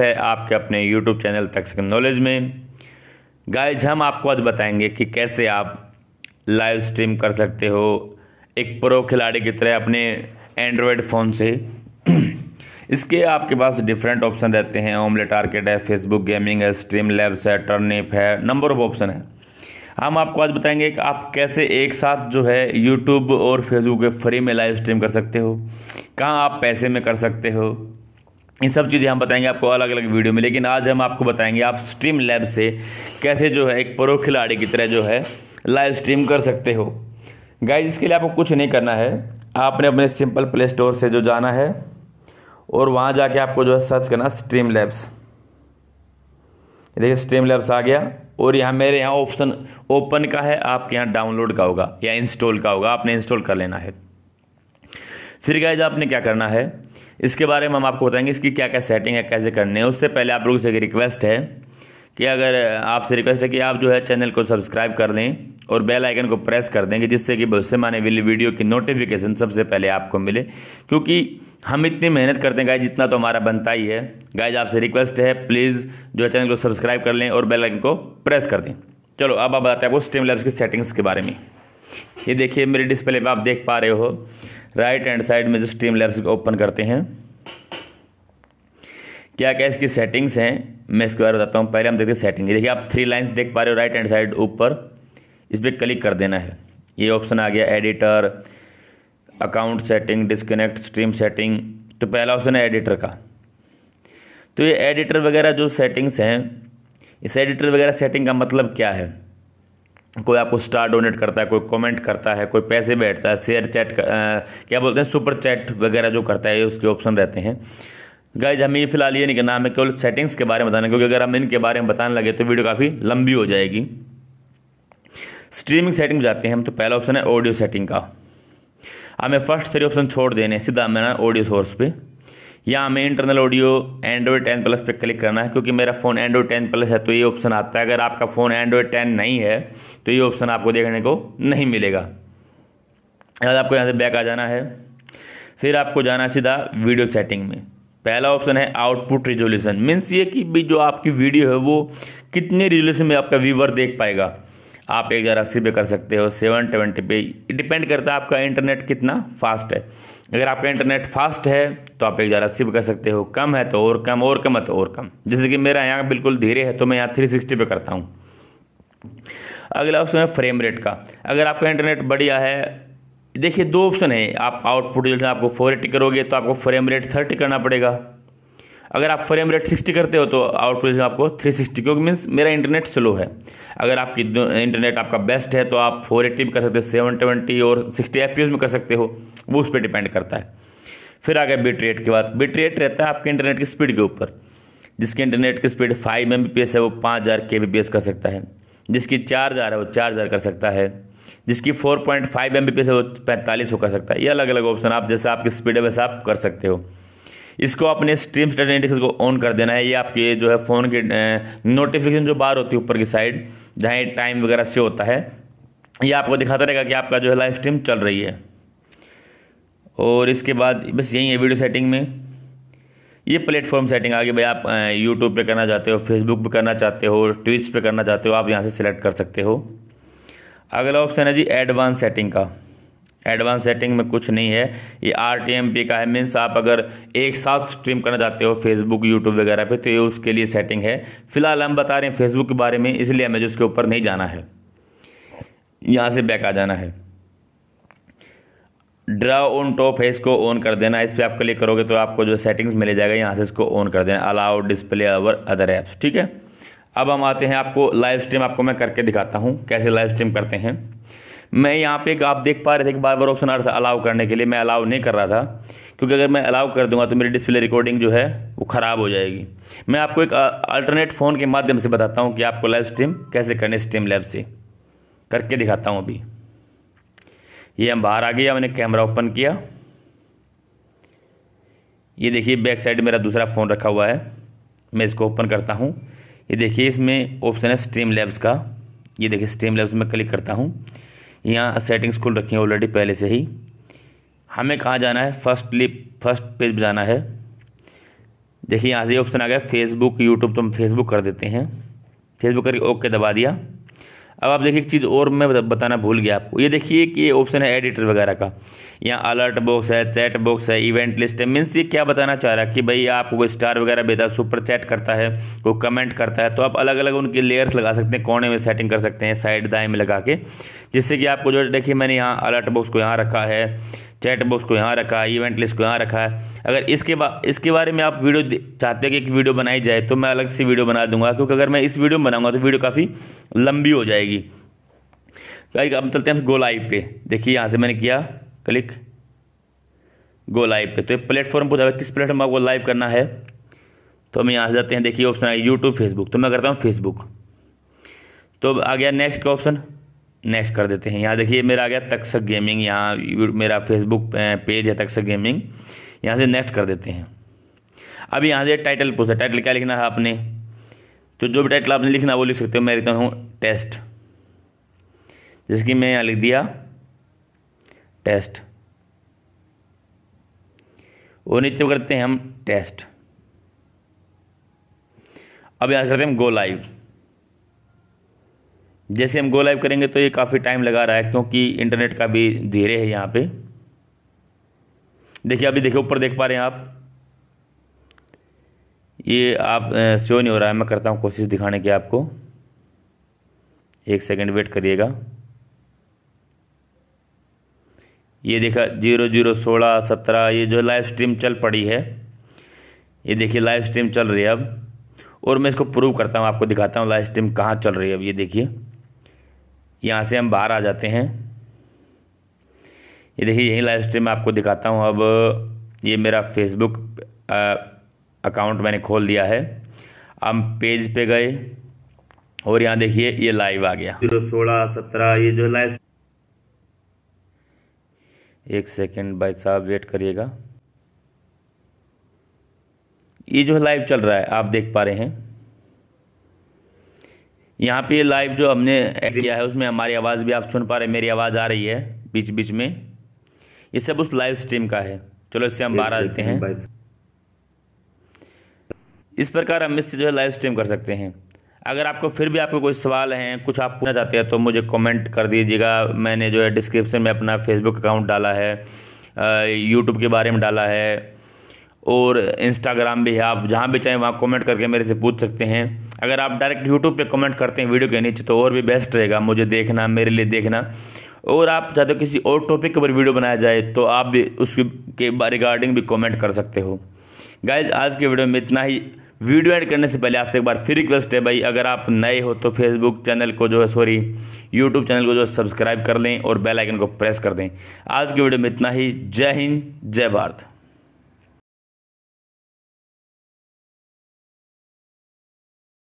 है आपके अपने YouTube चैनल तक नॉलेज में गाइज हम आपको आज बताएंगे कि कैसे आप लाइव स्ट्रीम कर सकते हो एक प्रो खिलाड़ी की तरह अपने एंड्रॉयड फ़ोन से इसके आपके पास डिफरेंट ऑप्शन रहते हैं ओमले टारगेट है फेसबुक गेमिंग है स्ट्रीम लैब्स है टर्निप है नंबर ऑफ ऑप्शन है हम आपको आज बताएंगे कि आप कैसे एक साथ जो है यूट्यूब और फेसबुक के फ्री में लाइव स्ट्रीम कर सकते हो कहाँ आप पैसे में कर सकते हो इन सब चीज़ें हम बताएंगे आपको अलग अलग वीडियो में लेकिन आज हम आपको बताएंगे आप स्ट्रीम लैब से कैसे जो है एक प्रो खिलाड़ी की तरह जो है लाइव स्ट्रीम कर सकते हो गाइज इसके लिए आपको कुछ नहीं करना है आपने अपने सिंपल प्ले स्टोर से जो जाना है और वहाँ जाके आपको जो है सर्च करना स्ट्रीम लैब्स देखिए स्ट्रीम लैब्स आ गया और यहाँ मेरे यहाँ ऑप्शन ओपन का है आपके यहाँ डाउनलोड का होगा या इंस्टॉल का होगा आपने इंस्टॉल कर लेना है फिर गाइज आपने क्या करना है इसके बारे में हम आपको बताएंगे इसकी क्या क्या सेटिंग है कैसे करनी है उससे पहले आप लोगों से रिक्वेस्ट है कि अगर आपसे रिक्वेस्ट है कि आप जो है चैनल को सब्सक्राइब कर लें और बेल आइकन को प्रेस कर देंगे जिससे कि भविष्य माने वाली वीडियो की नोटिफिकेशन सबसे पहले आपको मिले क्योंकि हम इतनी मेहनत करते हैं गाय जितना तो हमारा बनता ही है गाइज आपसे रिक्वेस्ट है प्लीज़ जो है चैनल को सब्सक्राइब कर लें और बेल आइकन को प्रेस कर दें चलो अब आप बताते हैं आपको स्टेम लैब्स की सेटिंग्स के बारे में ये देखिए मेरे डिस्प्ले पर आप देख पा रहे हो राइट हैंड साइड में जो स्ट्रीम लैब्स को ओपन करते हैं क्या क्या इसकी सेटिंग्स हैं मैं इसके बारे में बताता हूँ पहले हम देखते हैं सेटिंग देखिए आप थ्री लाइन्स देख पा रहे हो राइट हैंड साइड ऊपर इस पर क्लिक कर देना है ये ऑप्शन आ गया editor account setting disconnect stream setting तो पहला ऑप्शन है एडिटर का तो ये एडिटर वगैरह जो सेटिंग्स हैं इस एडिटर वगैरह सेटिंग का मतलब क्या है कोई आपको स्टार डोनेट करता है कोई कमेंट करता है कोई पैसे बैठता है शेयर चैट क्या बोलते हैं सुपर चैट वगैरह जो करता है उसके ऑप्शन रहते हैं गाइज हमें ये फिलहाल ये नहीं करना हमें केवल सेटिंग्स के बारे में बताना क्योंकि अगर हम इनके बारे में बताने लगे तो वीडियो काफ़ी लंबी हो जाएगी स्ट्रीमिंग सेटिंग जाते हैं हम तो पहला ऑप्शन है ऑडियो सेटिंग का हमें फर्स्ट थ्री ऑप्शन छोड़ देने सीधा मेरा ऑडियो सोर्स पर या हमें internal audio Android ten plus पर क्लिक करना है क्योंकि मेरा फ़ोन एंड्रॉयड टेन प्लस है तो ये ऑप्शन आता है अगर आपका फ़ोन एंड्रॉयड टेन नहीं है तो ये ऑप्शन आपको देखने को नहीं मिलेगा अगर आपको यहाँ से बैक आ जाना है फिर आपको जाना सीधा वीडियो सेटिंग में पहला ऑप्शन है आउटपुट रिजोल्यूशन मीन्स ये कि भी जो आपकी वीडियो है वो कितने रिजोल्यूशन में आपका व्यूवर देख पाएगा आप एक हज़ार अस्सी पे कर सकते हो सेवन ट्वेंटी पे डिपेंड करता है आपका इंटरनेट कितना फास्ट है अगर आपका इंटरनेट फास्ट है तो आप एक हज़ार अस्सी पर कर सकते हो कम है तो और कम और कम है तो और कम जैसे कि मेरा यहाँ बिल्कुल धीरे है तो मैं यहाँ थ्री सिक्सटी पर करता हूँ अगला ऑप्शन है फ्रेम रेट का अगर आपका इंटरनेट बढ़िया है देखिए दो ऑप्शन है आप आउटपुट जैसे आपको फोर एटी करोगे तो आपको फ्रेम रेट थर्टी करना पड़ेगा अगर आप फ्रेम रेट सिक्सटी करते हो तो आउटपुट आपको थ्री सिक्सटी क्योंकि मीन्स मेरा इंटरनेट स्लो है अगर आपकी इंटरनेट आपका बेस्ट है तो आप फोर एट्टी भी कर सकते हो सेवन ट्वेंटी और सिक्सटी एफ में कर सकते हो वो उस पर डिपेंड करता है फिर आ गया बिट रेट के बाद बिट रेट रहता है आपके इंटरनेट की स्पीड के ऊपर जिसके इंटरनेट की स्पीड फाइव एम है वो पाँच हज़ार के बी कर सकता है जिसकी चार हज़ार है वो चार हज़ार कर सकता है जिसकी फोर पॉइंट फाइव एम है वो पैंतालीस हो कर सकता है ये अलग अलग ऑप्शन आप जैसे आपकी स्पीड है वैसे आप कर सकते हो इसको अपने स्ट्रीम स्टेटेटिक्स को ऑन कर देना है ये आपके जो है फ़ोन के नोटिफिकेशन जो बार होती है ऊपर की साइड जहाँ टाइम वगैरह से होता है ये आपको दिखाता रहेगा कि आपका जो है लाइव स्ट्रीम चल रही है और इसके बाद बस यही है वीडियो सेटिंग में ये प्लेटफॉर्म सेटिंग आगे भाई आप यूट्यूब पे करना चाहते हो फेसबुक पे करना चाहते हो ट्विच पे करना चाहते हो आप यहाँ से सिलेक्ट कर सकते हो अगला ऑप्शन है जी एडवांस सेटिंग का एडवांस सेटिंग में कुछ नहीं है ये आर टी एम पी का है मीन्स आप अगर एक साथ स्ट्रीम करना चाहते हो फेसबुक यूट्यूब वगैरह पे तो ये उसके लिए सेटिंग है फिलहाल हम बता रहे हैं फेसबुक के बारे में इसलिए हमें जो उसके ऊपर नहीं जाना है यहाँ से बैक आ जाना है ड्रा ऑन टॉप है इसको ऑन कर देना इस पर आप क्लिक करोगे तो आपको जो सेटिंग्स मिले जाएगा यहाँ से इसको ऑन कर देना allow display over other apps ठीक है अब हम आते हैं आपको लाइव स्ट्रीम आपको मैं करके दिखाता हूँ कैसे लाइव स्ट्रीम करते हैं मैं यहाँ पे आप देख पा रहे थे कि बार बार ऑप्शन आ रहा था अलाउ करने के लिए मैं अलाउ नहीं कर रहा था क्योंकि अगर मैं अलाउ कर दूंगा तो मेरी डिस्प्ले रिकॉर्डिंग जो है वो ख़राब हो जाएगी मैं आपको एक अल्टरनेट फ़ोन के माध्यम से बताता हूँ कि आपको लाइव स्ट्रीम कैसे करनी स्ट्रीम लैब से करके दिखाता हूँ अभी ये हम बाहर आ गया मैंने कैमरा ओपन किया ये देखिए बैक साइड मेरा दूसरा फ़ोन रखा हुआ है मैं इसको ओपन करता हूँ ये देखिए इसमें ऑप्शन है स्ट्रीम लैब्स का ये देखिए स्ट्रीम लैब्स में क्लिक करता हूँ यहाँ सेटिंग्स खुल रखी हैं ऑलरेडी पहले से ही हमें कहाँ जाना है फर्स्ट लिप फर्स्ट पेज पर जाना है देखिए यहाँ से ऑप्शन आ गया फेसबुक यूट्यूब तो हम फेसबुक कर देते हैं फेसबुक करके ओके दबा दिया अब आप देखिए एक चीज़ और मैं बताना भूल गया आपको ये देखिए कि ये ऑप्शन है एडिटर वगैरह का यहाँ अलर्ट बॉक्स है चैट बॉक्स है इवेंट लिस्ट है मीन्स ये क्या बताना चाह रहा है कि भाई आपको कोई स्टार वगैरह भेजा सुपर चैट करता है कोई कमेंट करता है तो आप अलग अलग उनके लेयर्स लगा सकते हैं कोने में सेटिंग कर सकते हैं साइड दाएँ में लगा के जिससे कि आपको जो देखिए मैंने यहाँ अलर्ट बॉक्स को यहाँ रखा है चैट बॉक्स को यहाँ रखा है इवेंट लिस्ट को यहाँ रखा है अगर इसके बा इसके बारे में आप वीडियो चाहते हैं कि एक वीडियो बनाई जाए तो मैं अलग से वीडियो बना दूंगा क्योंकि अगर मैं इस वीडियो में बनाऊंगा तो वीडियो काफ़ी लंबी हो जाएगी तो अब चलते हैं हम गोलाई पे देखिए यहाँ से मैंने किया क्लिक गो लाइव पे तो एक प्लेटफॉर्म पूछा किस प्लेटफॉर्म आपको लाइव करना है तो हम यहाँ से जाते हैं देखिए ऑप्शन आया यूट्यूब फेसबुक तो मैं करता हूँ फेसबुक तो आ गया नेक्स्ट का ऑप्शन नेक्स्ट कर देते हैं यहाँ देखिए मेरा आ गया तकसक गेमिंग यहाँ मेरा फेसबुक पेज है तकसक गेमिंग यहाँ से नेक्स्ट कर देते हैं अब यहाँ से टाइटल पूछा टाइटल क्या लिखना है आपने तो जो भी टाइटल आपने लिखना वो लिख सकते हो मैं लिखता हूँ टेस्ट जिसकी मैं यहाँ लिख दिया टेस्ट और नीचे करते हैं हम टेस्ट अब यहाँ करते हैं गो लाइव जैसे हम गो लाइव करेंगे तो ये काफ़ी टाइम लगा रहा है क्योंकि इंटरनेट का भी धीरे है यहाँ पे देखिए अभी देखिए ऊपर देख पा रहे हैं आप ये आप शो नहीं हो रहा है मैं करता हूँ कोशिश दिखाने की आपको एक सेकंड वेट करिएगा ये देखा जीरो जीरो सोलह सत्रह ये जो लाइव स्ट्रीम चल पड़ी है ये देखिए लाइव स्ट्रीम चल रही है अब और मैं इसको प्रूव करता हूँ आपको दिखाता हूँ लाइव स्ट्रीम कहाँ चल रही है अब ये देखिए यहाँ से हम बाहर आ जाते हैं ये देखिए यही लाइव स्ट्रीम आपको दिखाता हूँ अब ये मेरा फेसबुक अकाउंट मैंने खोल दिया है हम पेज पे गए और यहाँ देखिए ये लाइव आ गया जीरो सोलह सत्रह ये जो लाइव एक सेकेंड भाई साहब वेट करिएगा ये जो लाइव चल रहा है आप देख पा रहे हैं यहाँ पे लाइव जो हमने किया है उसमें हमारी आवाज़ भी आप सुन पा रहे मेरी आवाज़ आ रही है बीच बीच में ये सब उस लाइव स्ट्रीम का है चलो इससे हम बाहर आ जाते हैं इस प्रकार हम इससे जो है लाइव स्ट्रीम कर सकते हैं अगर आपको फिर भी आपको कोई सवाल हैं कुछ आप पूछना चाहते हैं तो मुझे कमेंट कर दीजिएगा मैंने जो है डिस्क्रिप्शन में अपना फेसबुक अकाउंट डाला है यूट्यूब के बारे में डाला है और इंस्टाग्राम भी है आप जहाँ भी चाहें वहाँ कमेंट करके मेरे से पूछ सकते हैं अगर आप डायरेक्ट यूट्यूब पे कमेंट करते हैं वीडियो के नीचे तो और भी बेस्ट रहेगा मुझे देखना मेरे लिए देखना और आप चाहते हो किसी और टॉपिक के ऊपर वीडियो बनाया जाए तो आप भी उसके रिगार्डिंग भी कमेंट कर सकते हो गाइज आज के वीडियो में इतना ही वीडियो एंड करने से पहले आपसे एक बार फिर रिक्वेस्ट है भाई अगर आप नए हो तो फेसबुक चैनल को जो है सॉरी यूट्यूब चैनल को जो है सब्सक्राइब कर लें और बेल आइकन को प्रेस कर दें आज के वीडियो में इतना ही जय हिंद जय भारत